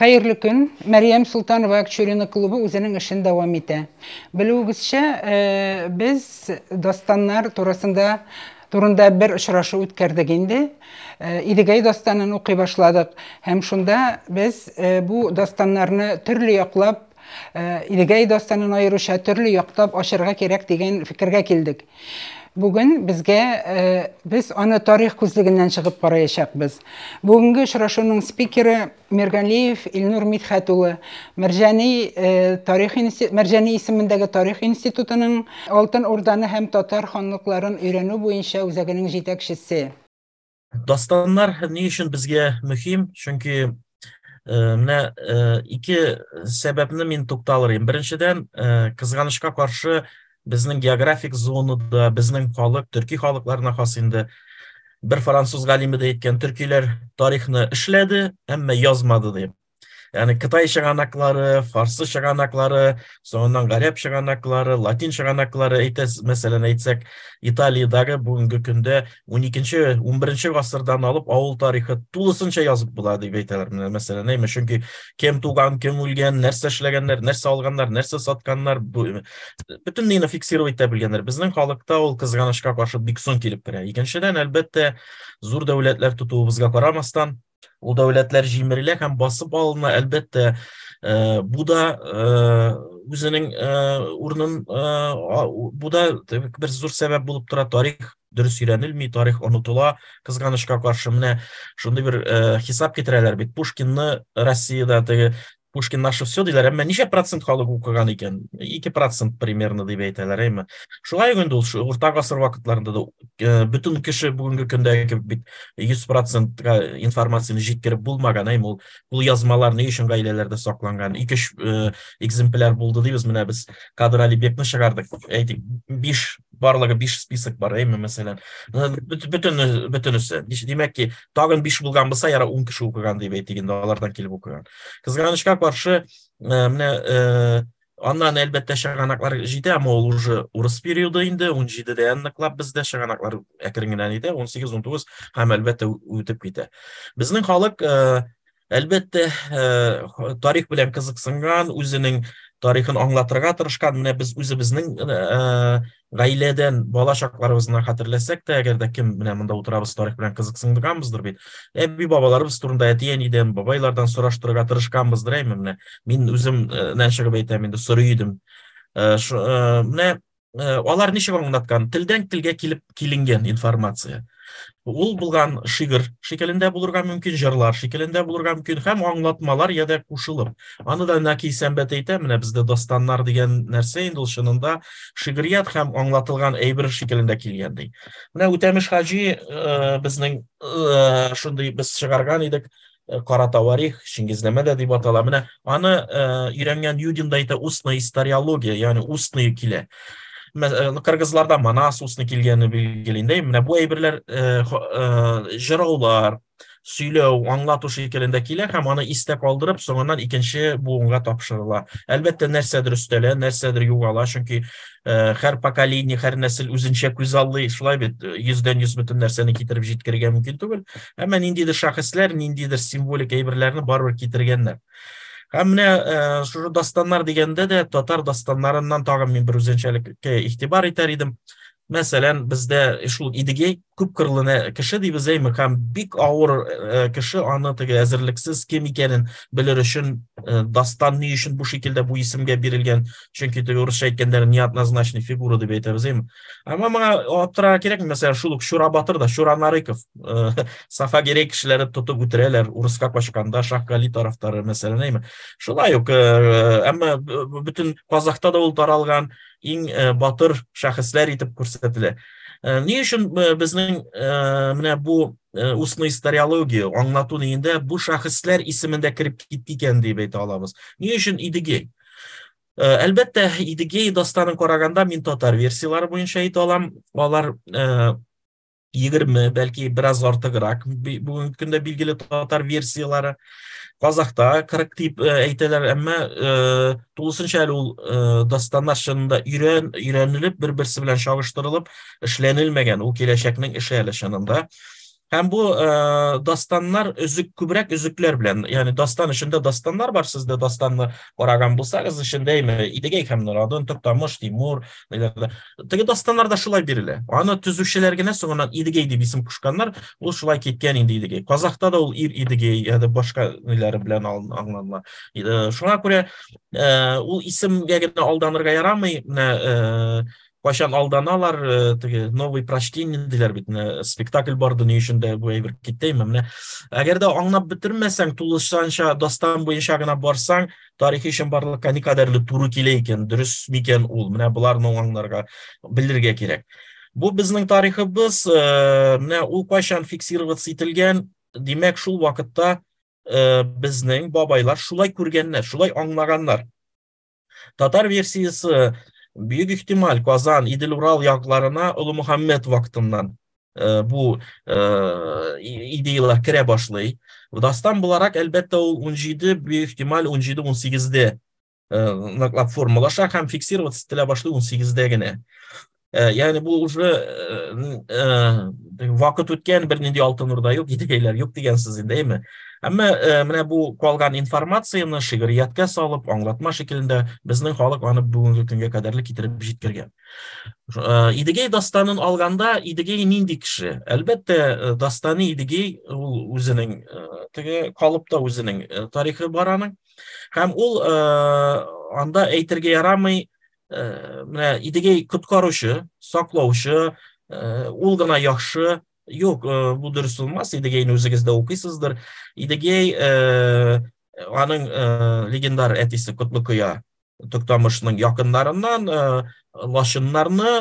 Қайырлы күн, Мәрьям Султанова Акчурина клубы үзенең дауам дәвам итә. Белүегезчә, э, без дастаннар турасында турында бер очрашу үткәрдек инде. Э, Идегәй дастанын укый башладык һәм шунда без э, бу дастаннарны төрле яклап Идегәй дастанын аеруча төрле яктап ашырга кирәк дигән фикергә килдек бүгін бізге ә, біз ана тарих көзлігінен шығып қараяшақпыз бүгінгі ұшырашуның спикері мергалиев илнур мидхатұлы мәржани ә, тарих мәржани есіміндегі тарих институтының алтын орданы һәм татар ханлықларын үйрену бойынша үзәгінің жетекшісі дастаннар не үшін бізге мөһим чөнки менә ике сәбәпне мен тукталыр Біріншіден, Беренчедән, қызғанышқа Безнең географик зонада, безнең калып төрки халыкларна хас инде, бер француз галимы да әйткән, төркиләр тарихны иследе, әмма язмады ди. яғни қытай шығанақлары фарсы шығанақлары соңынан ғараб шығанақлары латин шығанақлары айтас мәселен айтсақ италиядағы бүгінгі күнде 12 екінші он бірінші ғасырдан алып ауыл тарихы толысынша жазып болады деп айталар мәселен эми чүнки кем туған кем өлген нәрсе эшлегендер нәрсе алғандар нәрсе сатқандар бүтін нені фиксировать ете білгендер біздің халықта ол қызғанышқа қаршы бик соң келіп кірә екіншіден әлбетте зур дәулетлер тутуыбызға қарамастан ул дәүләтләр җимерелә һәм басып алына, әлбәттә, бу да үзенең урынын, бу да бер зур сәбәп булып тора тарих. Дөрес иранлыми тарих онытыла, кызганышка каршы менә шундый бер хисап китерәләр бит. Пушкинны Россиядә Пушкин нашы все дейләр, әмма ничә процент халык укыган икән? 2 процент примерно дип әйтәләр, әмма шулай инде ул урта гасыр вакытларында да э, бүтән кеше бүгенге көндә бит 100 процентка информацияны җиткереп булмаган, әмма ул ул язмалар ни өчен гаиләләрдә сакланган? 2 э, экземпляр булды дибез, менә без Кадыр бекны чыгардык. Әйтик, 5 барлыгы биш список бар эми мәсәлән бөтөнүсү демек ки тагын биш булган болса яра он киши окуган деп айтыйк инде алардан келип окуган кызганычка каршы мына андан әлбәттә шаганаклар жиде ама ол уже урыс периоды инде он жетиде аныклап бізде шаганаклар әкірін генә иде он сегіз он тоғыз һәм әлбәттә өтіп кете біздің халық әлбәттә тарих белән кызыксынган үзенең тарихын аңлатырга тырышкан менә біз үзебезнең ғайледен бала чактарыбыздан қатырлесек да эгерде кім міне мында тарих тарих менен кызыксынганбыздыр бит әби бабаларыбыз туурунда эти эниден бабайлардан сурашырга тырышканбыздыр әймі міне мен өзім чыгып э, айтам инде сурүйдүм эмне э, э, алар ничек аңдаткан тілден тилге келіп келінген информация ул булган шигыр шикелендә булырга мөмкин жырлар шикелендә булырга мөмкин һәм аңлатмалар яда кушылып аны да наки сәмбәт әйтә менә бездә дастаннар дигән нәрсә инде ул шынында шигырият һәм аңлатылган әйбер шикелендә килгән ди менә үтәмеш хаҗи э, безнең э, шундый без чыгарган идек э, кара тауарих чингизнәмә дә дип атала менә аны өйрәнгән юдин да әйтә устная историология яғни устный килә кыргызларда манас усуна келгени белгилинде мына бул эй бирлер жыроолор сүйлөө аңлатуу шекилинде кийлер һәм аны исте калдырып соңунан екінші буынга тапшырыла әлбәттә нәрсәдер өстәлә нәрсәдер юғала чөнки һәр поколение һәр нәсел үзенчә күз алдый шулай бит йөздән йөз бөтен нәрсәне китереп жеткерергә мөмкин түгел әмма ниндидер шәхесләр ниндидер символик әйберләрне барыбер китергәннәр һәм менә э, шушы дастаннар дигәндә дә татар дастаннарыннан тагын мин бер үзенчәлеккә игътибар мәсәлән бездә шул идеге күп кырлы кеше дип әйме һәм бик авыр кеше аны теге әзерлексез кем икәнен белер өчен дастан ни өчен бу шикелдә бу исемгә бирелгән чөнки теге урысча әйткәндә неоднозначный фигура дип әйтәбез әйме әмма моңа аптырарга кирәкме мәсәлән шул шура батыр да шура Сафа сафагерей кешеләре тотып үтерәләр урыска качканда шахкали тарафтары мәсәлән әйме шулай ук әмма бөтен казахта да ул таралган ең батыр шәхесләр етіп күрсәтелә не үшін біздің мына бұ устный историология аңлату дегенде бұл шәхесләр исемендә кіріп кетті екен деп айта алабыз не үшін идігей әлбәттә идігей дастанын қарағанда мен татар версиялары бойынша айта алам олар 20 belki biraz артығырақ бүгінгі күнде белгілі татар версиялары қазақта қырық тип әйтәләр әмма тулысынша әлі ул дастанлар шынында үйрен, үйрәніліп бір бірсі белән чагыштырылып эшләнелмәгән ул киләчәкнең эше әле шынында Һәм бу дастаннар өзүк күбрәк өзүкләр белән, ягъни дастан үшінде дастанлар бар, сездә дастанны караган булсагыз, эчендә Идегәй һәм Нурадын, Туктамыш, Тимур, теге дастанларда шулай бирелә. Аны төзүчеләр генә соңыннан Идегәй дип исем кушканнар, ул шулай киткән инде Идегәй. Казакта да ул ир Идегәй, яда башка белән аңланыла. Шуңа күрә ул исемгә қашан алданалар э, тиги новый прочтение дилер бит спектакль бар дүйнө жүзүндө буга бир киттейм эмне эгерде аңдап бүтүрмөсөң туулушанча дастан боюнча гана барсаң тарихи чынбарлыкка никадерле туру келе экен дұрыс микен ул мына буларны аңларга билирге керек бул биздин тарихыбыз э, мына ул качан фиксироваться этилген демек шул вакытта э, биздин бабайлар шулай көргөннөр шулай аңлагандар татар версиясы Büyük ihtimal Qazan, İdil Ural ұлы Ulu Muhammed vaxtından e, bu e, ideyalar kirə başlayır. Dastan bularaq əlbəttə ol 17 büyük ihtimal 17-18-də e, naklab formalaşar, həm fiksirovat istilə başlayır 18-də ya'ni bu уже вақыт өткен бір nidi oltinurda yo'q ideylar yo'q degansiz endi emi ammo mana bu qolgan informatsiyani shigriyatga solib anglatma shaklida bizning xalq ani bugungi kunga qadar keltirib e, yetkirgan idigey dastanini olganda idigey nindi kishi albatta e, dastani idigey u o'zining tigi o'zining tarixi bor ham u Э, мына идегей құтқарушы сақлаушы ол э, ғана жоқ э, бұл дұрыс болмас идегейін өзіңіз де оқисыздар идегей аның легендар әтесі құтлықия тоқтамышының яқындарынан лашынларны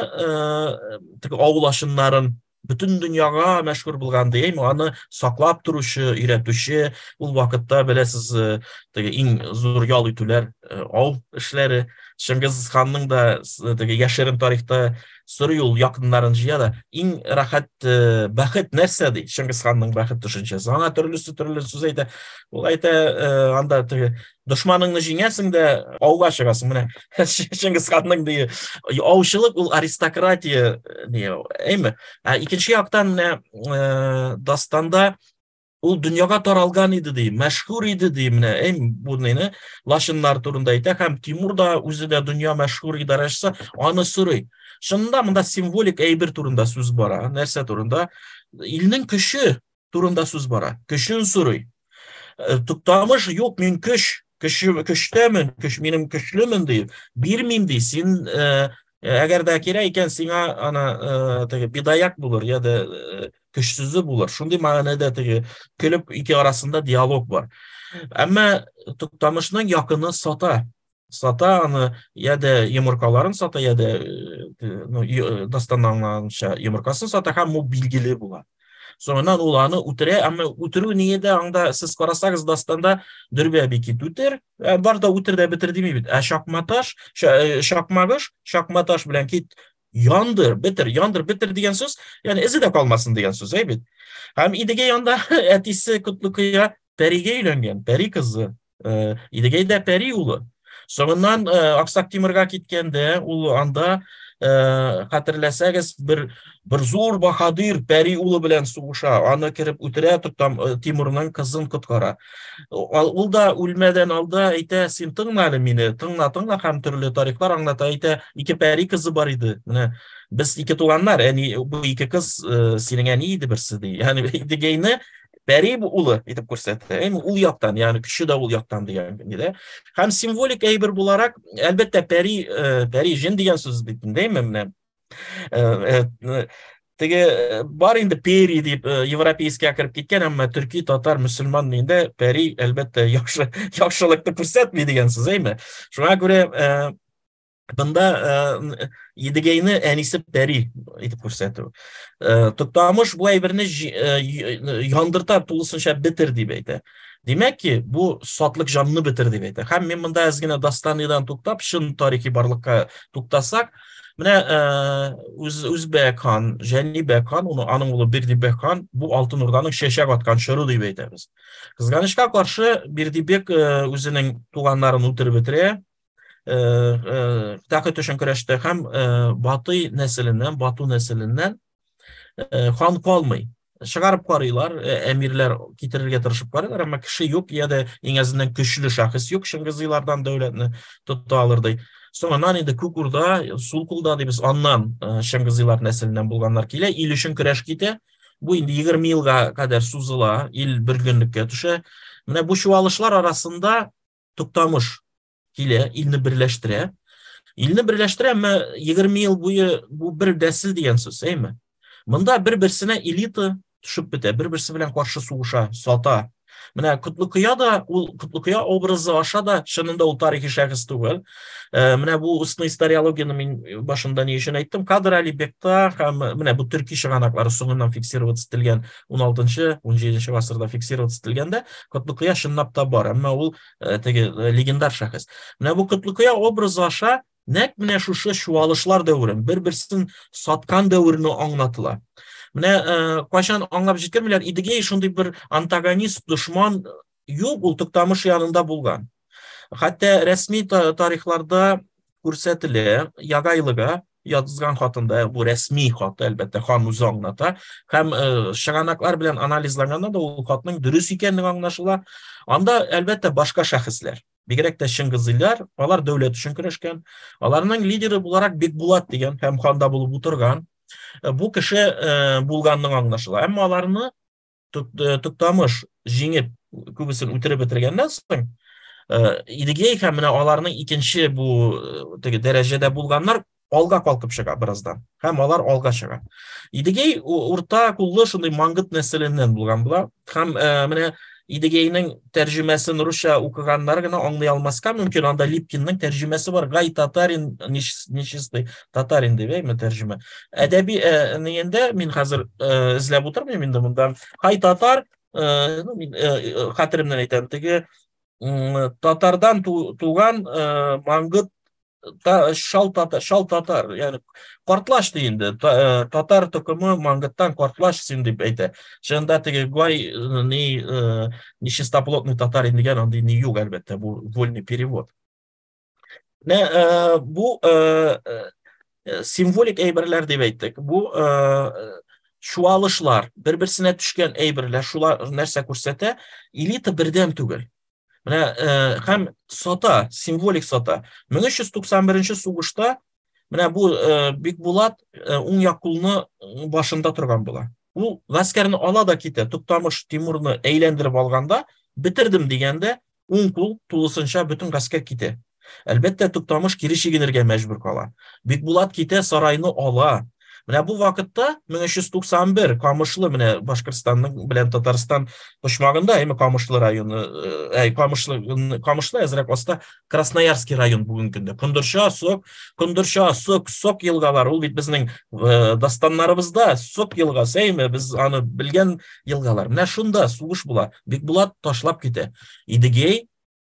ауыл лашынларын бүтін дүнияға мәшһүр болған дейм аны сақлап тұрушы үйретуші бұл уақытта білесіз теге иң зур ял ауыл шыңғыс ханның да тігі тарихта сұрый ол якындарын жияды ең иң рахат бәхет нәрсе ди шыңғыс ханның бәхет ана түрлісі түрлі сөз айта ол айта әйтә анда тігі дошманыңны жеңәсең дә ауға шығасың міне шыңғыс ханның ди аушылық ул аристократия әйме ә икенче яктан дастанда Ул дөньяга таралган иде ди, мәшһүр иде ди менә. Эм буныны Лашыннар турында әйтә һәм Тимур да үзе дә дөнья мәшһүр идарәчесе аны сорый. Шунда монда символик әйбер турында сүз бара, нәрсә турында? Илнең көче турында сүз бара. Көчен сорый. Туктамыш юк, мин көч, көч көчтәмен, көч минем көчлемен ди. Бирмим ди. Син әгәр дә кирәк икән сиңа ана теге бидаяк булыр я да күчсүзү булар ушундай маанайда тиги клуб эки арасында диалог бар әмма туктамышның якыны сата сата аны ядә йомыркаларын сата яда ну дастанланганча йомыркасын сата һәм ул билгеле була соңынан ул аны үтерә әмма үтерү ниедә аңда сез карасагыз дастанда дөрбе бикит үтер бар да үтер дә бетер демей бит ә шакматаж шакмагыш шакматаж белән кит Yonder, bitter, yonder, bitter diyen söz, yani izi de kalmasın diyen bit. Hem idige yonda etisi kutlu kıya perige peri kızı. E, idige de peri ulu. Sonundan e, Aksak Timur'a gitken anda, хәтерләсәгез бер бер зур бахадир пәри улы белән сугыша аны керіп үтерә тотам тимурның кызын коткара ул да үлмәдән алда әйтә син тыңла әле мине тыңла тыңла һәм төрле тарихлар аңлата әйтә ике пәри кызы бар иде менә без ике туганнар әни бу ике кыз синең әни иде берсе ди дигәйне Bəri bu ulu edib qürsətdə. Eyni ulu yaddan, yəni kişi də ulu yaddan deyən символик Həm simvolik eybir bularaq, əlbəttə bəri e, jinn deyən söz edin, deyəm mənə? E, e, Təki, bar deyib, evropiyyəskə qırıb gətkən, əmə türki, tatar, müsləman nəyində peri, əlbəttə, yaxşılıqda qürsətmə edəyən Бында едігейіні әнісі бәрі етіп көрсәті. Тұттамыш бұл әйберіні яндырта тұлысынша бітір деп әйті. Демек ки, бу сатлык жанны бетер деп әйтә. Хәм мен монда аз дастанидан туктап, шын тарихи барлыкка туктасак, менә үз Узбекхан, Җәни Бекхан, уны аның улы Бердибек хан, бу Алтын Урданың шәшәк аткан шәрү дип әйтәбез. Кызганычка каршы Бердибек үзенең туганнарын үтерә-бетерә, təqiq etmişəm kürəşdə həm Batı nəslindən, Batu nəslindən xan e, qalmay. Şəqarib qarılar, əmirlər e, gətirir gətirib qarılar, amma kişi yox, ya da ən azından köşülü şəxs yox, Çingiz yıllardan dövlətini tuta alırdı. Sonra nani də Kukurda, Sulkulda deyibiz, ondan e, Çingiz yıllar nəslindən bulanlar il üçün kürəş bu indi 20 il il bir günlük gətüşə, arasında килә, илне берләштерә. Илне берләштерә, әмма 20 ел буе бу бер дәсил дигән сүз, әйме? Монда бер-берсенә элита төшүп бетә, бер-берсе белән каршы сугыша, сата, мына кутлукыя да ул кутлукыя образы аша да чынында ул тарихи шәхес түгел э, менә бу устный историологияны мин башында ни өчен әйттем кадр әлибекта һәм менә бу төрки чыганаклары соңыннан фиксировать ителгән 16 17 гасырда фиксировать ителгәндә кутлукыя чынлап та бар әмма ул э, теге э, легендар шәхес менә бу кутлукыя образы аша нәкъ менә шушы чуалышлар дәверен бер-берсен саткан дәверне аңлатыла Менә э, кашан аңлап җиткермиләр, идеге шундый бер антагонист, душман э, юк, ул тактамыш янында булган. Хәтта рәсми тарихларда күрсәтелә, ягайлыга язган хатында бу рәсми хат, әлбәттә, хан узаңната, һәм шаганаклар э, белән анализланганда да ул хатның дөрес икәнлеге аңлашыла. Анда әлбәттә башка шәхесләр бигрәк тә Чыңгызлар, алар дәүләт өчен көрәшкән, лидери лидеры буларак булат дигән һәм ханда булып утырган, Э, бул киши болғанның аңлашыла әмма аларны тұқтамыш э, жеңіп көбісін үтүрүп битиргенден соң э, идигей һәм менә аларның икенче бу теге дәрәҗәдә булганнар алга калкып чыга бераздан һәм алар алға чыга идигей урта куллы шундый маңгыт нәселеннән булган була Идігейнің тәржімәсін русша оқығандар ғана аңдай алмасқа мүмкін анда липкиннің тәржімесі бар гай татарин нечистый татарин деп иә тәржіме әдеби ә, негенде, мен қазір ә, іздеп отырмын енді мында қай татар ә, ну мен айтамын тігі татардан туған маңғыт та, шал татар, шал татар, яғни қартлаш дейінді, татар тұқымы маңғыттан қартлаш сен деп әйті. Жында тіге ғой, не, ә, не шестаплотны татар еңдеген, онды не ең ең әлбетті, бұл вольный перевод. Не, бұл символик әйбірлер деп әйттік, бұл шуалышлар, бір-бірсіне түшкен әйбірлер, шуалышлар, нәрсе көрсеті, элита бірден түгел менә э, һәм э, сата символик сата 1391 сугышта менә бу бик булат уң як башында тұрған була ул гаскәрне ала да китә туктамыш тимурны әйләндереп алганда бетердем дигәндә уң кул тулысынча бөтен гаскәр китә әлбәттә туктамыш кире чигенергә мәҗбүр кала булат китә сарайны ала міне бу вакытта 1391 камышлы менә Башкортстанның білән татарстан кушмагында эми камышлы районы э, әй камышлы камышлы азыраак оста красноярский район бүгүнкү күндө кундурча сок кундурча сок сок елгалар ол бит безнең э, дастаннарыбызда сок елгасы эми без аны белгән елгалар Менә шунда сугыш була бекбулат ташлап кете идигей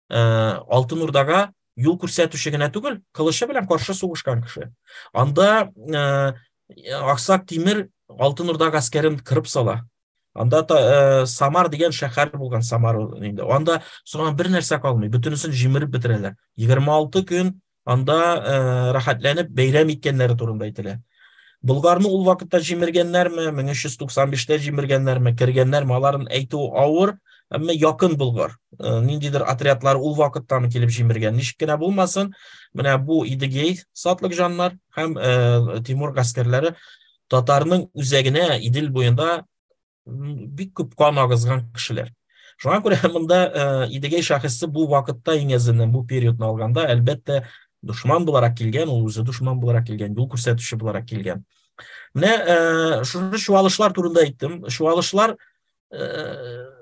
э, алтын урдага юл күрсәтүче генә түгел кылышы белән каршы сугышкан кеше анда Ақсақ темир алтын урдага әскерін кырып сала анда ә, самар деген шаһар болған самар енді анда соған бір нәрсе қалмай бүтінісін жимиріп бітірелі. 26 күн анда ә, рахатланып бәйрәм иткәннәре турында әйтелә Бұлғарны вақытта вакытта жимергәннәрме 1395 ме? жимергәннәрме ме? аларын әйтү ауыр. әмме якын болғыр ниндидер отрядлар ул вакыттан килеп җимергән ничек кенә булмасын менә бу идегей сатлык жаннар һәм тимур гаскәрләре татарның үзәгенә идел буенда бик күп кан агызган кешеләр шуңа күрә монда идегей шәхесе бу вакытта иң әзенне бу периодны алганда әлбәттә душман буларак килгән ул үзе душман буларак килгән юл күрсәтүче буларак килгән менә шуны шуалышлар турында әйттем шуалышлар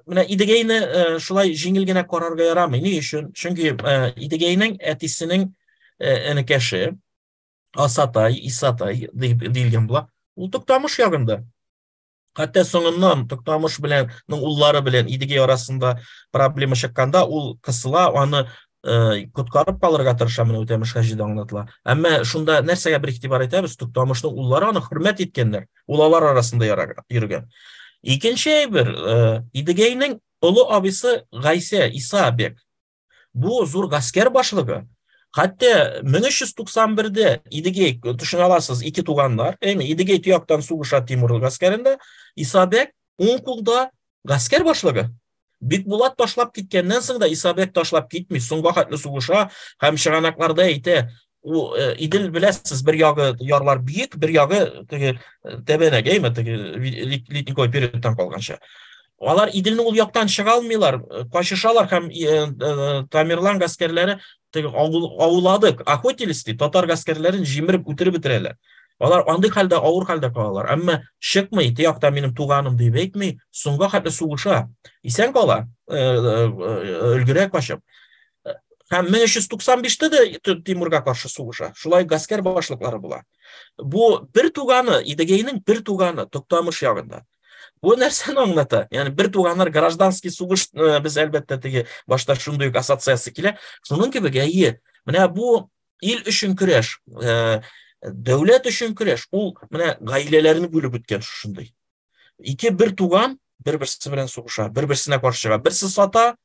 менә идегейне э, шулай җиңел генә карарга ярамый ни өчен чөнки э, идегейнең әтисенең э, асатай исатай дип диелгән була ул туктамыш ягында хәтта соңыннан туктамыш белән уллары белән идегей арасында проблема чыкканда ул кысыла аны коткарып калырга тырыша менә үтәмеш хәҗидә аңлатыла әммә шунда нәрсәгә бер игътибар әйтәбез туктамышның уллары аны хөрмәт иткәннәр ул алар арасында йөргән Икінші бір идігейнің ұлы абысы ғайсе иса бек бұл зор ғаскер башылығы хәтте 1391-де идігей түшін аласыз екі туғандар әйме идігей тұяқтан суғыша тимур ғаскерінде иса бек он құлда ғаскер башылығы бик башлап кеткеннен соң да исабек ташылап кетмес, соңга суғыша сугуша һәм у идел беләсез бер ягы ярлар биек бер ягы теге тәбәнәгә әйме теге ледниковый периодтан калганча алар иделне ул яктан чыга алмыйлар качышалар һәм тамерлан гаскәрләре теге аулады охотились татар гаскәрләрен җимереп үтереп бетерәләр алар андый хәлдә авыр хәлдә калалар әмма чыкмый ти якта минем туганым дип әйтми соңга хәтле сугыша исән кала өлгерәк башып һәм 1395-те дә Тимурга каршы сугыша. Шулай гаскәр башлыклары була. Бу бер туганы, Идегейнең бер туганы Токтамыш ягында. Бу нәрсәне аңлата. Ягъни бер туганнар гражданский сугыш э, без әлбәттә теге башта шундый ассоциация килә. Шуның кебек әйе. Менә бу ил өчен көрәш, э, дәүләт өчен көрәш. Ул менә гаиләләрне бүлеп үткән шундый. Ике бер туган бер-берсе белән сугыша, бер-берсенә каршы чыга. Берсе сата,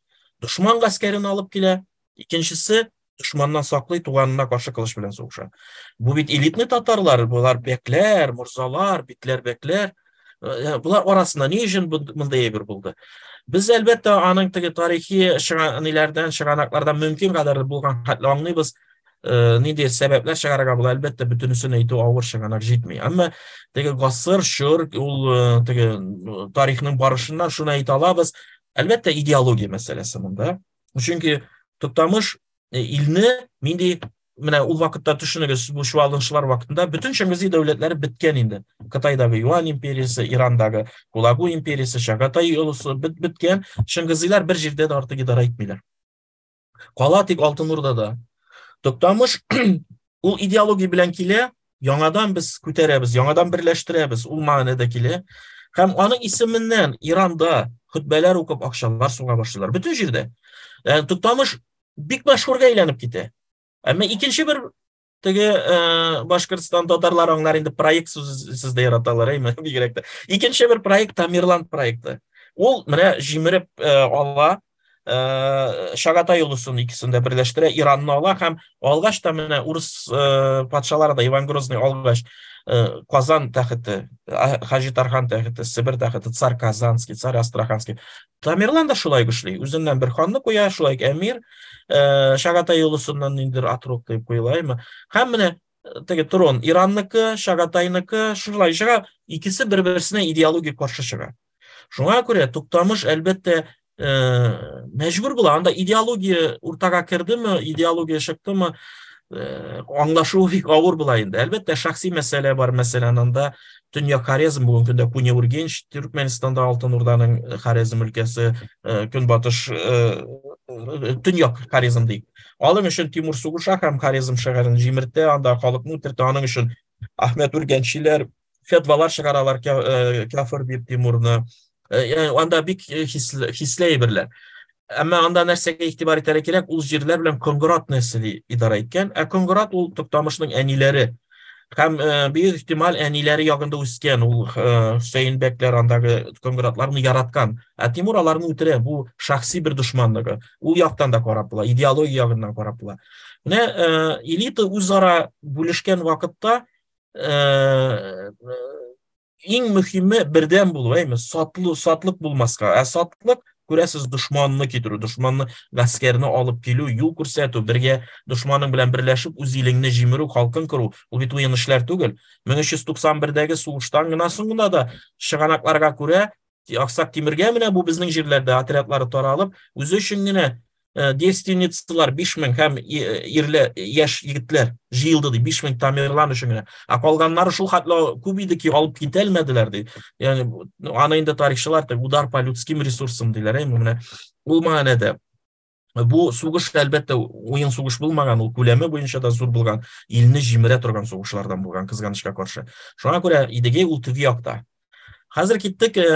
дошман гаскәрен алып килә, ikincisi düşmandan saklı tuğanına karşı kılıç bilen soğuşa. Bu bit elitni tatarlar, bunlar bekler, murzalar, bitler bekler. Bunlar orasında ne için bunda bir buldu? Biz elbette anın tığı tarihi şıganilerden, şıganaklardan mümkün kadar bulgan hatta anlayıbız. Ne de sebepler şıganaklar bu elbette bütünüsün üstüne ağır şıganak jitmi. Ama tığı qasır, şır, ul tığı tarihinin barışından şuna ito alabız. Elbette ideoloji meselesi bunda. Çünkü тотамыш илне мендей менә ул вакытта төшенегез бу шуалынчылар вакытында бүтүн шәңгәзи дәүләтләре беткән инде кытайдагы Юань империясы ирандагы кулагу империясы шагатай олысы бит биткән. шәңгәзиләр бер җирдә дә артык идара итмиләр кала алтын урда да токтамыш ул идеология белән килә яңадан без күтәрәбез яңадан берләштерәбез ул мәгънәдә килә һәм аның исеменнән иранда хөтбәләр укып акчалар суга башлыйлар бөтен җирдә токтамыш бик машһурга әйләнеп китә әмма икенче бер теге башкортстан татарлары аңлар инде проект сездә яраталар әйме бигрәк тә икенче бер проект Тамирланд проекты ул менә җимереп e, ала e, шагатай улысын икесен дә берләштерә иранны ала һәм алгач та менә урыс e, патшалары да иван грозный алгач Қазан э, тәхеті, Хажи Тархан тәхеті, Сібір тәхеті, цар Казанский, цар Астраханский. Тамерлан да шулай күшлі. өзіңнен бір ханны қоя, шулай әмир, э, Шағатай ұлысынан индір атыроқтайып қойылаймы. Һәм міне э, теге трон Иранныкы, Шағатайныкы, шулай шыға, икесе бір-бірісіне идеология қоршы шыға. Шуңа күрә Туктамыш әлбәттә мәжбүр була анда идеология уртага ме идеология чыктымы anlaşılığı bir ağır bulayındı. Elbette şahsi mesele var. Mesela anında dünya karizm bugün künde Kuni Urgenç, Türkmenistan'da Altın Urda'nın e, karizm ülkesi e, gün batış e, dünya karizm deyip. Alın için Timur Suğuş Akram karizm şağırın jimirte anda kalıp mutlattı anın için Ahmet Urgençiler fedvalar şağıralar kafir bir Timur'nı yani onda bir hisle, hisle Әмма анда нәрсәгә игътибар итәргә кирәк, ул җирләр белән конгурат нәселе идара иткән, ә конгурат ул Туктамышның әниләре һәм э, бер ихтимал әниләре ягында үскән, ул э, Хусейн бәкләр андагы конгуратларны яраткан, ә Тимур аларны үтерә, бу шәхси бер душманлыгы. Ул яктан да карап була, идеология ягыннан карап була. Менә э, элита үзара бүлешкән вакытта иң мөһиме бердән булу, әйме, сатлы, сатлык булмаска. Ә сатлык күрәсез душманны китерү, душманны гаскәрне алып килү, юл күрсәтү, бергә душманың белән берләшеп үзилеңне җимерү, халкын кыру, ул бит уен эшләр түгел. 1391-дәге сугыштан гына соң гына да шыганакларга күрә Аксак Тимиргә менә бу безнең җирләрдә отрядлары таралып, үзе өчен генә Э, девственницалар бишмин һәм э, ирле яшь егетләр җыелды ди бишмин тамирлан үшін генә ә калганнары шул хәтле ки алып китәлмәделәр ди яғни аны инде тарихчылар удар по людским ресурсам диләр менә ул мәгънәдә бұл соғыс әлбетте уен соғыс болмаған ол күләме бойынша да зур болған илне җимерә тұрған сугышлардан болған қызғанышқа қарсы шуңа күрә идеге ул теге Hazır киттек e,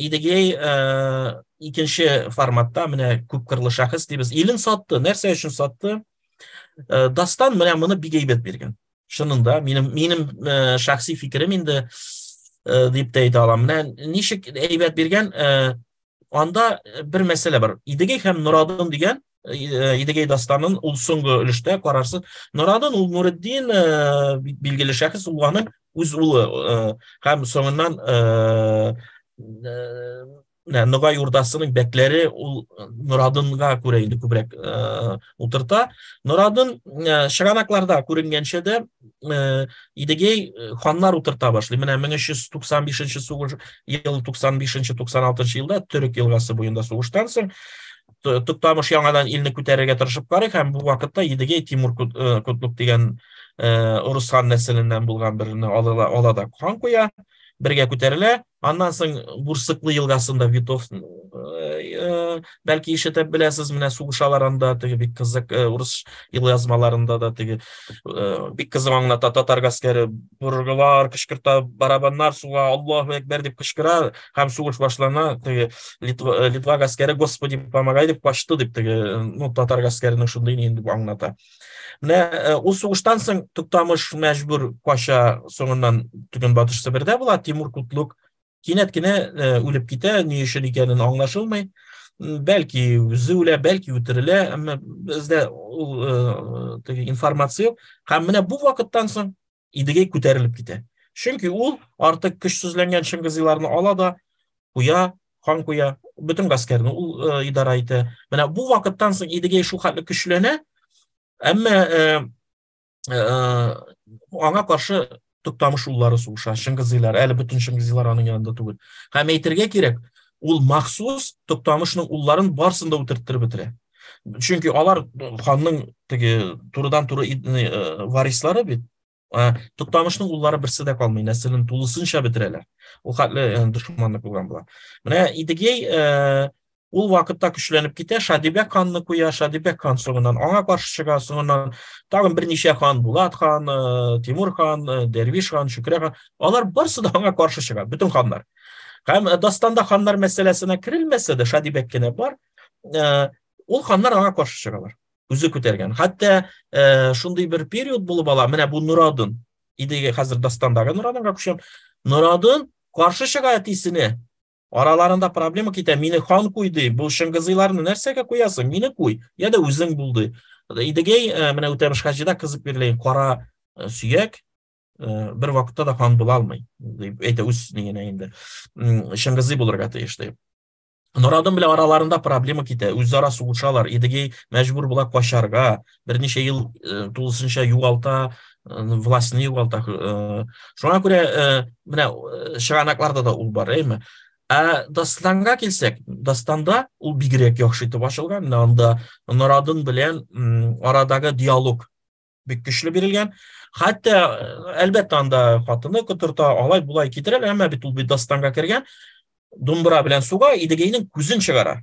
idegi форматта, ikinci formatta mene kub kırlı şahıs deyibiz. Elin sattı, nersi için sattı. dastan mene bunu bir geybet bergen. Şunun da, benim, benim e, şahsi fikrim indi e, deyip deyip deyip bergen, onda bir mesele var. İdegi hem Уз улы һәм соңыннан Нұғай ұрдасының бәкләрі ол Нұрадынға көрейді көбірек ұлтырта. Нұрадын шығанақларда көрінгенше де едігей қанлар ұлтырта башылы. Міне 1395-ші 95 96 ші елді түрік елғасы бойында соғыштан соң. яңадан еліні көтәріге тұршып қарық, әм бұл вақытта едігей Тимур Көтлік деген ұрысқан э, нәсілінен бұлған бірін ала, ала да құран қоя бірге көтеріле. андан соң э, бурсыклы елгасында витов э, э, бәлки ишетеп білесіз менә сугышалар анда теге бик кызык язмаларында да теге бик кызык аңлата татар гаскәре бургылар кычкырта барабаннар суға аллаху акбар деп һәм сугыш башлана теге литва гаскәре господи помогай деп качты деп теге ну татар шундай шундый инде аңлата менә ул сугыштан соң туктамыш мәҗбүр кача соңыннан түгөнбатыш себердә тимур кутлук Кинет, кинет, э, үлеп кита, не еще не кинет, бәлки он нашел мы. Бельки, зуле, э, бельки, утреле, информацию. Хам, мне был вакат танцем, и дыгей кутерли пките. Шинки у, артек, кишцу зленьян, шинка зиларна, олада, куя, ханкуя, бетун гаскер, ну, и дарайте. Мне был вакат танцем, токтомуш уулары сугушат шыңгызилар әлі бүтін шыңгызилар аның янында түгүл һәм керек, кирәк мақсус махсус ұлларын барсында барсын да үтерттіріп олар чөнки алар ханның теге турыдан туры варислары бит туктамышның уллары бірсі дә қалмай нәсілін тулысынча бетерәләр ул хәтле болған бұлар була ул вакытта көчләнеп китә шадибә ханны куя шадибә хан соңыннан аңа каршы чыга соңыннан тагын берничә хан булат хан э, тимур хан э, дервиш хан шөкрә хан алар барсы да аңа каршы чыга бөтен ханнар һәм э, дастанда ханнар мәсьәләсенә кирелмәсә дә шадибәк кенә бар ул ханнар аңа каршы чыгалар үзе күтәргән хәтта шундый бер период булып ала менә бу нурадын идеге хәзер дастандагы нурадынга күчәм нурадын каршы чыга әтисенә араларында проблема кете мені хан қойды бұл шыңғызиларны нәрсеге қоясың мені қой я өзің бұлды идегей міне өтеміш хажида қызып берілген қара сүйек бір вақытта да хан бола алмай это өз неген енді шыңғызи болырға тиіш деп нұрадың біле араларында проблема кете өзара сугушалар едігей мәжбүр бола қошарға бірнеше ел тулысынша юғалта властьны юғалта шуңа күрә міне шығанакларда да ул бар эми Ә Дастанга килсәк, Дастанда ул бигрәк яхшы итеп башлаган, анда Нурадын белән арадагы диалог бик көчле бирелгән. Хәтта э, әлбәттә анда хатыны күтүрта, алай булай китерә, әмма бит ул бит Дастанга кергән думбра белән суга идегенең күзен чыгара.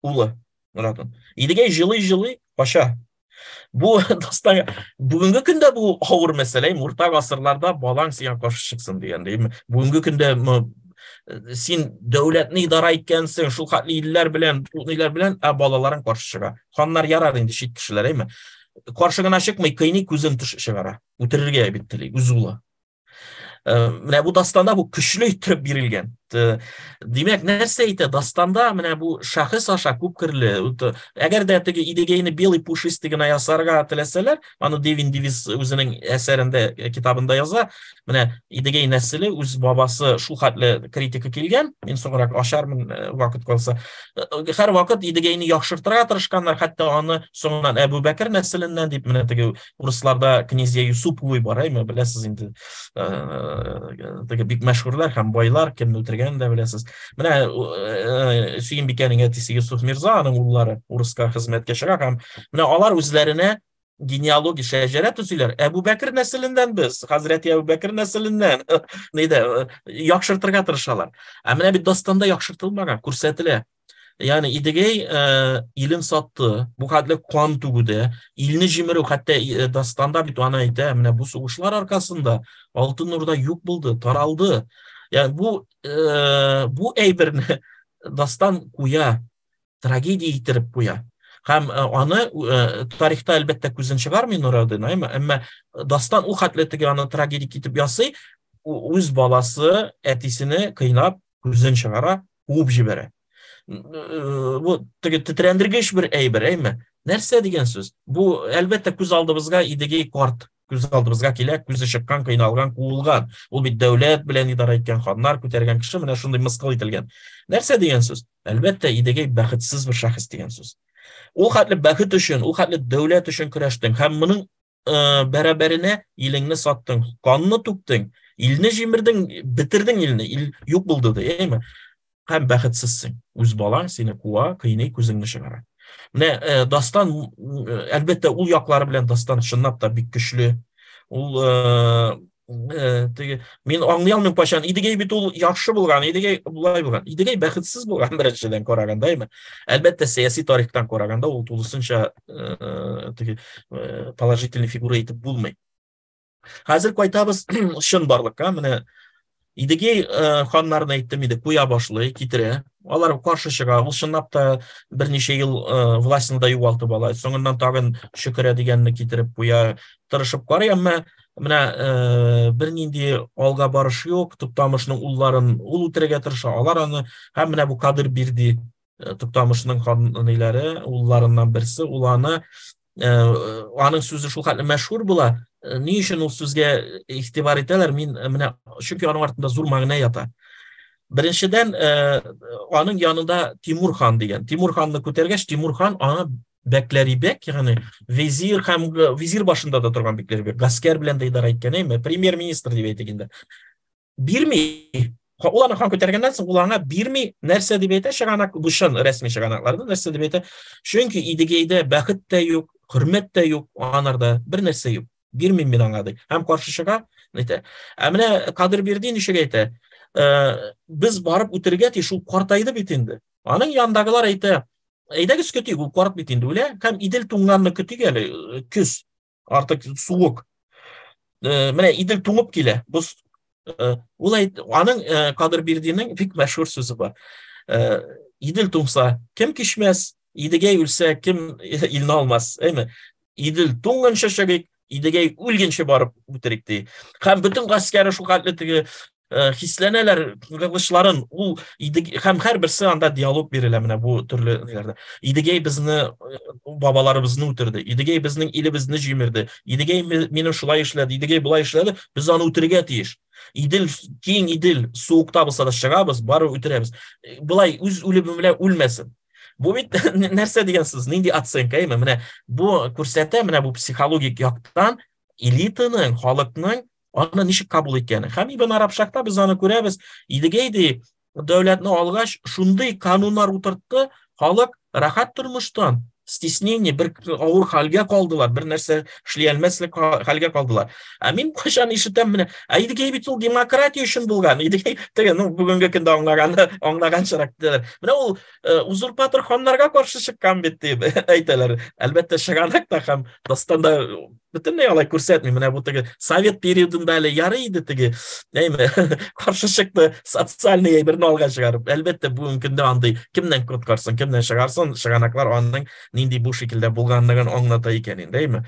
Улы Нурадын. Идеге җылы-җылы паша. Бу Дастан бүгенге көндә бу хавыр мәсәлә, мурта гасырларда баланс яңа кошы чыксын дигәндә, бүгенге көндә Э, син дәүләтне идара иткәнсең, шул хатлы илләр белән, туныйлар белән ә балаларың каршы чыга. Ханнар ярар инде шит кешеләр әйме? Каршыгына чыкмый, кыйны күзен төш чыгара. Үтерергә бит теле, үз ул. Ә э, менә бу дастанда бу кучлы итеп бирелгән de demek нәрсә әйте дәстанда менә бу шәхес аша күп кире. Әгәр дә идегейне бели пушис дигән аясырга теләсәләр, аны Девин Девис özенең әсәрында китабында яза. Менә идегей нәселе үз бабасы шу хатлы критика килгән. мин соңрак ашар мин вакыт булса. Хәр вакыт идегейне яхшырттыра торышканнар, хәтта аны соңнан Әбубәкер нәселендән дип менә теге русларда князья Юсуповский бар, әйме беләсез инде. Теге бик мәшһурлар һәм байлар кин килгән дә беләсез. Менә Сөембикәнең әтисе Йосуф Мирза, аның уллары урыска хезмәткәшрәк һәм менә алар үзләренә генеалогия шәҗәрә төзиләр. Әбу Бәкер нәселеннән без, Хәзрәт Әбу Бәкер нәселеннән нидә яхшыртырга тырышалар. Ә менә бит дастанда яхшыртылмаган, күрсәтелә. Yani İdegey e, ilin sattı, bu kadar kan tugudu, ilini jimiru hatta e, dastanda bir tuana ite, bu soğuşlar arkasında altın orada yuk buldu, taraldı. Yani bu e, bu əybirni dastan quya, tragediya itirib quya. Həm e, onu e, tarixdə əlbəttə küzün çıxar айма? Nuradı, дастан Amma dastan o xatletdəki onu tragediya itib баласы öz balası ətisini qıynab küzün çıxara, uub jibərə. E, bu titrəndirgiş bir əybir, əymə? Нәрсе деген сөз? Бу әлбәттә күз алдыбызга идеге карт күз алдыбызга келе күзе шыққан кыйналган қуылған ол бит дәулет белән идара иткән ханнар күтәргән кеше менә шундый мысқыл ителгән нәрсә деген сөз әлбәттә идегәй бәхетсез бір шәхес деген сөз ол хәтле бәхет үшін ол хәтле дәулет үшін көрәштең һәм моның э, бәрәбәренә илеңне саттың қанны түктең илне җимердең бетердең илне ил юк булды әйме һәм бәхетсезсең үз балаң сені куа қинай көзіңді чыгара мына дастан әлбетте ул яклары белән дастан чынлап та бик көчле ул теге мен аңлый алмыйм пашан идегей бит ул яхшы булган идегей булай булган идегей бәхетсез булган беренчедән караганда эми әлбәттә сәяси тарихтан караганда ул тулысынча теге положительный фигура итеп булмый хәзер кайтабыз чын барлыкка менә Идеге э, ханнарын айттым иде, куя башлы, китире, Алар каршы чыга, та бернеше ел э, власында югалтып ала. Соңыннан тагын шөкерә дигәнне китереп куя, тырышып карый, әмма менә э, бер алга барышы юк, туптамышның улларын ул үтергә тырыша. Алар аны һәм менә бу кадр бирди туптамышның ханнылары, улларыннан берсе уланы аның сөзі шул хәтле мәшһүр була ни өчен ул сүзгә игътибар итәләр мин менә чөнки аның артында зур мәгънә ята беренчедән аның янында тимур хан дигән тимур ханны күтәргәч тимур хан аны бәкләрибек ягъни визир һәм визир башында да торган бәкләрибек гаскәр белән дә идара иткән премьер министр дип әйтегендә бирми уланы хан көтерген нәрсе улаңа бирмей нәрсе деп айта шығанақ бұшын ресми шығанақларды нәрсе деп айта чөнки идігейде бақыт та жоқ құрмет те юк анарда бір нәрсе жоқ бирмейм мен аңа дейді һәм қарсы шыға айта ә менә қадірбердин ішіге айта ә, біз барып үтірге ти шул қартайды бит енді аның янындагылар айта әйдәгіз көтейік ул қартып бит инде үлә идел туңғанны көтейік әле күз артық суық ә, менә идел туңып килә бұз олай аның қадыр бердиннің бик мәшһүр сөзі бар идел туңса кем кишмәс идегәй үлсә кем илне алмас әйме идел туңганча шәгек идегәй үлгәнче барып үтерик ди һәм бөтен гаскәре шу хәтле хисләнәләр кылгычларын ул һәм һәрберсе анда диалог бирелә менә бу төрле ниләрдә идегәй безне бабаларыбызны үтерде идегәй безнең илебезне җимерде идегәй мине шулай эшләде идегәй болай эшләде без аны үтерергә тиеш идел киң идел суыкта булса да чыгабыз бары үтерәбез былай үз үлеме белән үлмәсен бу бит нәрсә дигән сүз нинди оценка әйме менә бу күрсәтә менә бу психологик яктан элитаның аны ничек кабул эткени һәм ибн араб шакта биз аны күрәбез идегейди дәүләтне алгач шундый канунлар утыртты халык рахат тормыштан стеснение бер авыр хәлгә калдылар бер нәрсә эшли алмаслык хәлгә калдылар ә мин кайчан ишетәм менә идегей бит ул демократия өчен булган идегей теге ну бүгенге көндә аңлаганы аңлаганчарак диләр менә ул узурпатор ханнарга каршы чыккан бит дип әйтәләр әлбәттә чыганак һәм дастанда бүтүн эле алай көрсөтмөй мына бул тиги совет периодунда эле ярыйды тиги эме каршы чыкты социальный бирне алга чыгарып албетте бүгүнкү күндө андай кимден куткарсын кимден чыгарсын чыганактар анын нинди бу шекилде болгондугун оңдота экенин дейби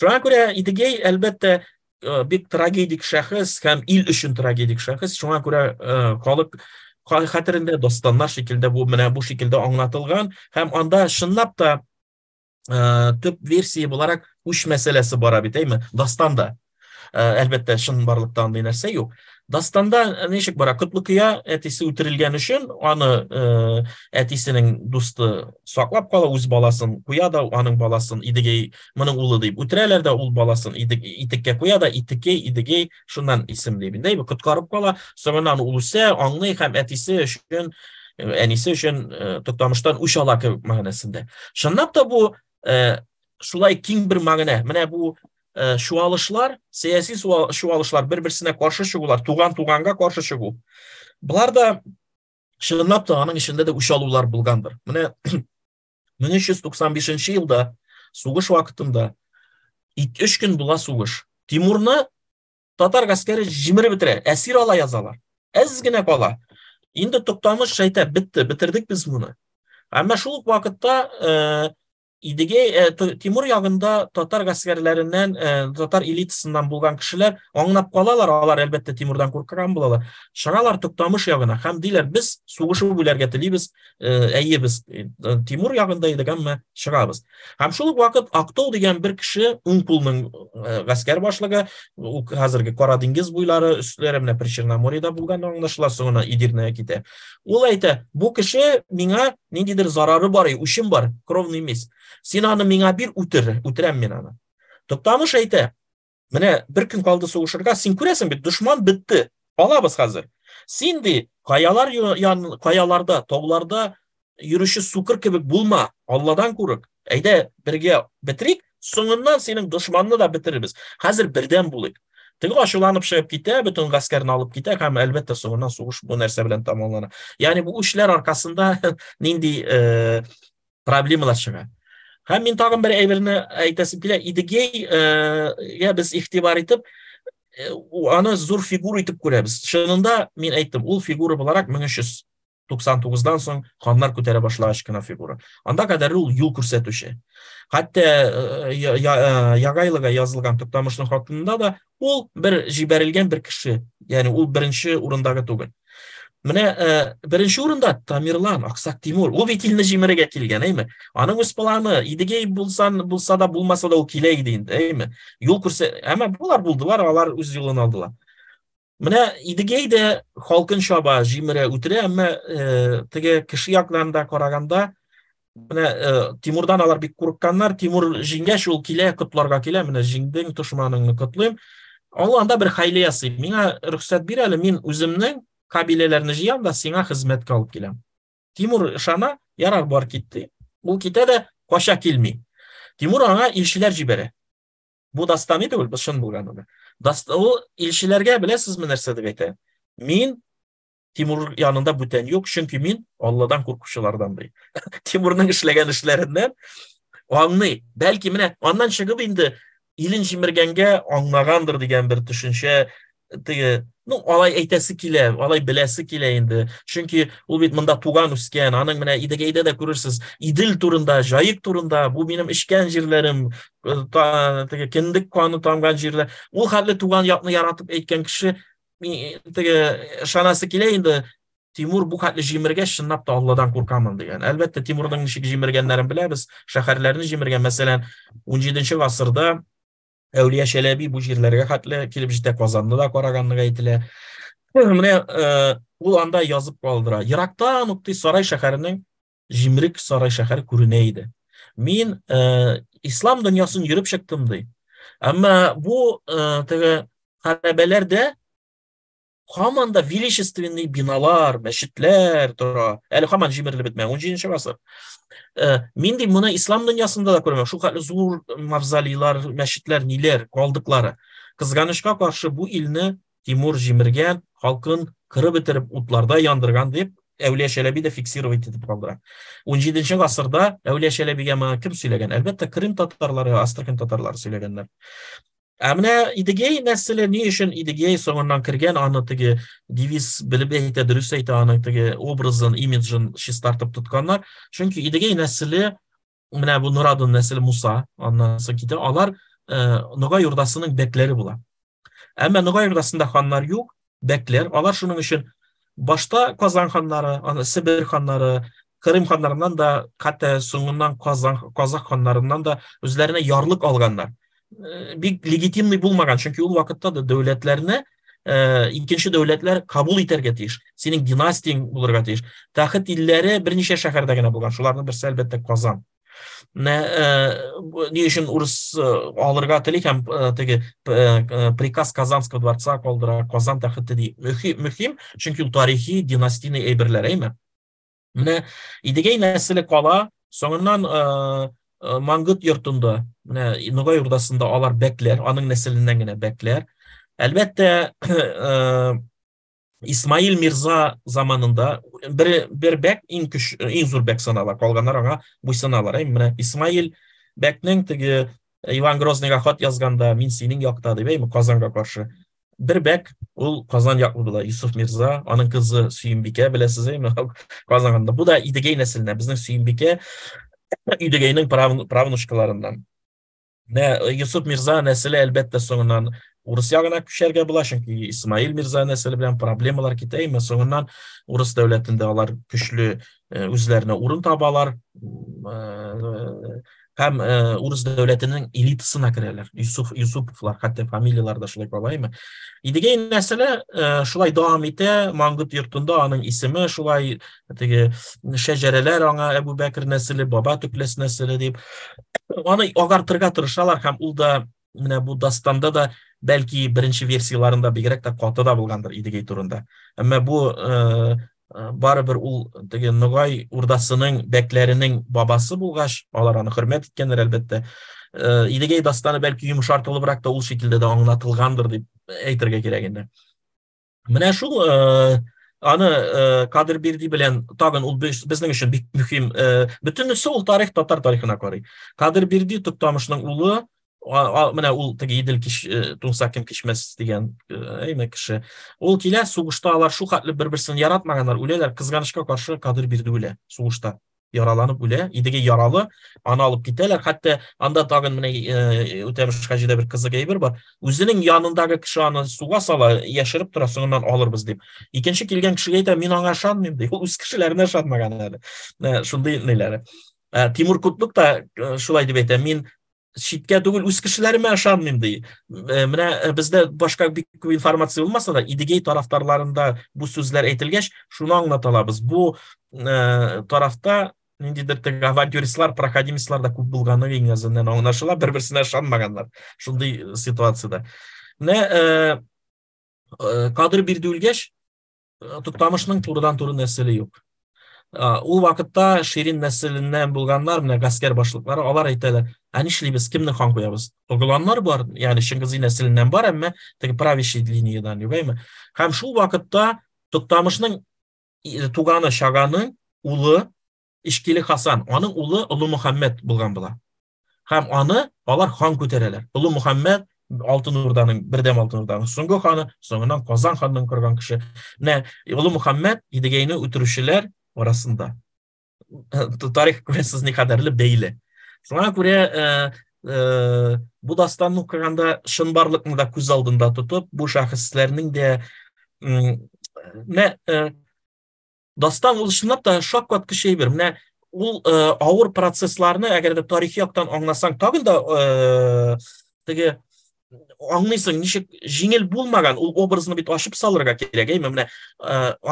шуга көрө идигей албетте э, бик трагедик шахыс һәм ил үчүн трагедик шахыс шуга көрө э, халык хатерында достонна шекилде бу менә бу шекилде аңлатылган һәм анда чынлап та э, төп версия буларак үш мәсьәләсе бар бит, әйме? Дастанда. Әлбәттә, шуның барлыктан бер нәрсә Дастанда нишек бара? Кутлы кыя әтисе үтерелгән өчен, аны әтисенең дусты саклап кала үз баласын, куя да аның баласын идегей моның улы дип үтерәләр дә ул баласын идегейкә куя да идегей идегей шуннан исем дип инде бу кутқарып кала. Соңна аны улысә аңлый шулай кең бір мәгіне міне бұл ә, шуалышылар саяси шуалышылар бір бірісіне қарсы шығулар туған туғанға қарсы шығу бұлар да шынлап та аның ішінде де ұшалулар болғандыр міне 1395 жылда суғыш уақытында үш күн бұла суғыш тимурны татар ғаскері жиміріп бітіре әсир ала язалар әзгіне қала енді тоқтамыш айта бітті бітірдік біз мұны әмма шул уақытта ә, идиге тимур ягында татар гаскәрләреннән татар элитасыннан булган кешеләр аңнап калалар алар әлбәттә тимурдан курккан булалар чыгалар туктамыш ягына һәм диләр без сугышып үләргә телибез әйе без тимур ягында идек әмма чыгабыз һәм шул ук вакыт актау дигән бер кеше уң кулның гаскәр башлыгы ул хәзерге кара диңгез буйлары өстләре менә причерноморьеда булган аңлашыла соңына идирнәгә китә ул әйтә бу кеше миңа ниндидер зарары бар үшін бар кровный емес. Син аны миңа бир үтер, үтерәм мин аны. mene bir Менә бер көн калды сугышырга, син күрәсең бит, душман битте. Алабыз хәзер. Син ди, yan, ян каяларда, тауларда йөрүче сукыр кебек булма. Алладан курык. Әйдә, бірге битрик, соңыннан сенің душманны да битерибез. Хәзер бердән булык. Теге ашуланып чыгып китә, бөтен гаскәрне алып китә, һәм әлбәттә соңыннан сугыш бу нәрсә белән тәмамлана. Ягъни һәм мин бір бер әйберне әйтәсем килә идегей ә, біз ихтибар етіп аны зор фигура итеп көреміз шынында мен айттым ол фигура жүз 1399-дан соң ханнар көтере башлагач фигура анда кадәр ул юл көрсетуші хәтта яғайлыға жазылған хатында да ол бір жіберілген бір кісі яғни ол бірінші орындағы түгел міне бірінші орында тамерлан ақсақ тимур ол бет еліне келген әкелген әйме аның өз баланы едігей болсан болса да болмаса да ол келейік дейді әйме жол көрсе әмә бұлар болдылар алар өз жолын алдылар міне едігей де халқын шаба жеміре үтіре әмме тіге кіші якларында қарағанда міне тимурдан алар бек қорыққаннар тимур жеңгеш ол келе құтларға келе міне жеңдің дұшманыңды құтлаймын ол анда бір хайлиясы ясый рұқсат бер әлі мен өзімнің kabilelerini jiyam да sana hizmet kalıp gelem. Timur şana yarar бар kitti. Bu kitte de каша kilmi. Timur ona ilşiler jibere. Bu dastanı da bu şun bulganı da. Dast o ilşilerge bile siz mi nersi Min Timur yanında bu ten yok. Çünkü Allah'dan korkuşulardan da. Timur'un işlegen işlerinden anlay. Belki Ondan indi. Ну, алай әйтәсе килә, алай беләсе килә инде. Чөнки ул бит монда туган үскән, аның менә идегәйдә дә күрерсез, идел турында, җайык турында, бу минем ишкән җирләрем, э, тәге киндик кону тамган җирләр. Ул хәлле туган якны яратып әйткән кеше, э, тәге шанасы килә инде. Тимур бу хәлле җимергә шыннап та Алладан куркамын дигән. Әлбәттә Тимурның ничек җимергәннәрен беләбез. Шәһәрләрне җимергән, мәсәлән, 17 гасырда Evliya Şelebi bu şiirlere katlı, kilip tekozandı da koraganlı itile. Mine e, bu anda yazıp kaldıra. Irakta nukti saray şaharının jimrik saray şahar kuruneydi. Min e, İslam dünyasını yürüp çıktım Ama bu e, tege harabelerde һаман да величественный биналар, мәчетләр тора. хаман һаман җимерле бетмә, 17-нче гасыр. Мин дим моны ислам дөньясында да күрмәм. Шул хәтле зур мавзалилар, мәчетләр, ниләр, калдыклары. Кызганышка каршы бу илне Тимур җимергән, халкын кыры бетереп утларда яндырган дип Әүлия Шәләби дә фиксировать итеп калдыра. 17-нче гасырда Әүлия Шәләбигә моны кем сөйләгән? Әлбәттә, Крым татарлары, Астрахан татарлары сөйләгәннәр. Ә менә Идигей нәсслери ни өчен Идигей соңыннан кергән андый дивис билбекте дә Рөсәй дәүләтенең образын, имиджын чи стартап тотканнар. Чөнки Идигей нәссле менә бу Нураддын нәссле Муса, аңнан соң китә, алар э-э Ныгай була. Ә менә Ныгай юк, Алар шуның үшін башта Казан ханлары, Сибір ханлары, Карым хандарыndan да, хәтта да bir legitimli bulmagan çünkü o vakitte de devletlerine e, ikinci devletler kabul iter getiş. Senin dinastiyen bulur getiş. Tahit illere bir nişe şehirde gene bulgan. Şularını bir selbette kazan. Ne, e, ne için Rus e, alırga atılık hem e, e, e, prikaz Kazanska dvarca kaldıra Kazan tahit edeyim. Mühim, mühim çünkü tarihi dinastiyeni eberlere mi? Ne, idegey nesili kala sonundan e, Мангыт йортында, Ноғай ордасында алар бәклер, аның нәселінен генә бәклер. Әлбәттә, Исмаил Мирза заманында бір, бәк иң күш, иң зур бәк саналар, қалғандар аңа бұй саналар. Әй, міне, Исмаил бәкнің тіге Иван Грозныйға хат язганда, мен сенің яқта деп, әйме, Қазанға бәк, ол Қазан яқы бұла, Юсуф Мирза, аның кызы Сүйінбике, білесіз, әйме, Қазанғанда. да идігей нәсіліне, біздің Сүйінбике, үдегейнің правнушкаларынан. Юсуп Мирза нәсілі әлбәттә соңнан, Урыс ягына күшәргә була, чөнки Исмаил Мирза нәсілі проблемалар китә, мә соңыннан урыс дәүләтендә алар күшлі үзләренә урын табалар һәм э, урыс дәүләтенең элитасына керәләр юсуф юсуповлар хәтта фамилияларда шулай бабаймы и дигән э, шулай дәвам итә мангут йортында аның исеме шулай теге шәҗәрәләр аңа әбу бәкер нәселе баба төкләс нәселе дип аны агартырга тырышалар һәм ул да менә бу дастанда да бәлки беренче версияларында бигрәк тә каты да булгандыр идегей турында әмма бу э, Э, барыбір ул деген э, ноғай урдасының бәкләренең бабасы болғаш, алар аны хөрмәт иткәннәр әлбәттә э, идегәй дастаны бәлки йомшартылыбрак та ул шикелде дә аңлатылгандыр дип әйтергә кирәк инде менә шул аны кадр бирди белән тагын ул безнең өчен бик мөһим бөтенесе ул тарих татар тарихына карый кадыр бирди туктамышның улы менә ул теге идел киш туңса кем кишмәс дигән әйме кеше ул килә сугышта алар шу хәтле бер берсен яратмаганнар үләләр кызганычка каршы кадыр бирде үлә сугышта яраланып үлә идеге яралы аны алып китәләр хәтта анда тагын менә үтәмеш хаҗида бер кызык әйбер бар үзенең янындагы кеше аны суга сала яшереп тора соңыннан алырбыз дип икенче килгән кешегә әйтә мин аңа ышанмыйм ди ул үз кешеләренә ышанмаган әле шундый нәләре Тимур Кутлук та шулай дип әйтә, мин şиткә түгел үз кешеләремә ышанмыйм ди менә бездә башка бик информация булмаса да идегей тарафтарларында бу сүзләр әйтелгәч шуны аңлаталабыз бу тарафта ниндидер теге авантюристлар да күп булганы иңазыннан аңлашыла бер берсенә ышанмаганнар шундый ситуацияда менә кадр бирде үлгәч туктамышның турыдан туры нәселе юк ул вакытта ширин нәселеннән булганнар менә башлыклары алар әйтәләр Ән işlибез кимне хан бар, яны Чыңгыз нәселеннән бар, әмма тиге правящий линиядан юбаймы? Хәм шул вакытта Туктамышның туганы Шаганның улы Ишкили Хасан, аның улы Улы Мухаммед булган була. Хәм аны алар хан күтәрәләр. Улы Мухаммед Алтын Урданың бердәм Алтын Урданың соңгы ханы, соңыннан Казан ханның кергән кеше. Нә, Улы Мухаммед арасында. Тарих көре күрә ә, ә, бұл дастанны укыганда чын да күз алдында тотып бу де дә менә ә, дастан ул чынлап та шаккат кеше бер менә ул ауыр процессларны әгәр де тарихи ақтан аңласаң тагын да Аңлайсың ничек жеңіл болмаған ол образны бүйтіп ашып салырға керек эми мына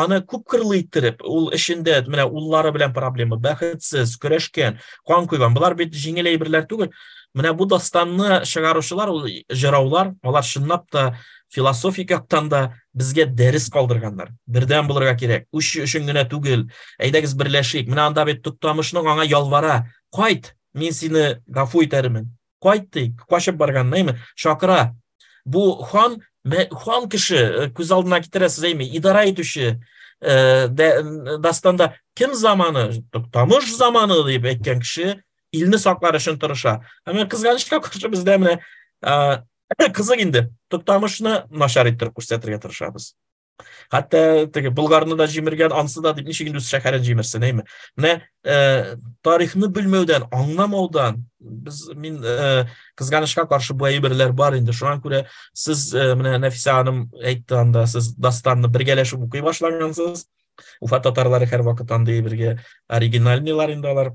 аны көп қырлы иттирип ол ішінде мына уллары проблема бәхетсіз көрәшкән кан куйган булар бит жеңел әйберләр түгел менә бу дастанны шығарушылар ол жыраулар олар шыннап та философик яктан да безгә дәрес калдырганнар бердәм керек үч үшін генә түгел әйдәгіз берләшик менә анда бит туктамышның аңа ялвара қайт мен сине гафу итәрмен кайттык, качып барган нәйме, шакыра. Бу хан, хан кеше э, күз алдына китерәсез әйме, идара итүче э, дастанда кем заманы, тамыш заманы дип әйткән киши, илне саклар өчен тырыша. Әмма кызганычка каршы бездә менә кызык инде, тамышны начар иттереп тұрыша тырышабыз. Hatta tabi Bulgarlarda da cimir geldi, ansı da dipmiş gibi düz şehirin cimirsi neyim? Ne tarihini bilmiyordan, anlamadan biz min kızganışka e, karşı bu бар var indi. Şu an kure siz ne nefsi anım etti anda siz dastanla bir gelir şu bu kıyı başlangıçsız ufak tatarları her vakit andayı bir original indalar.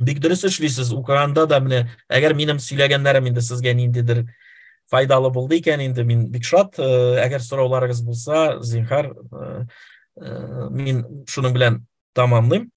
Bir dürüst işliyorsunuz. Ukrayna'da файдалы болды икән инде мин бик шат э, әгәр сорауларыгыз болса, зинхар э, э, мин шуның белән тамамлыйм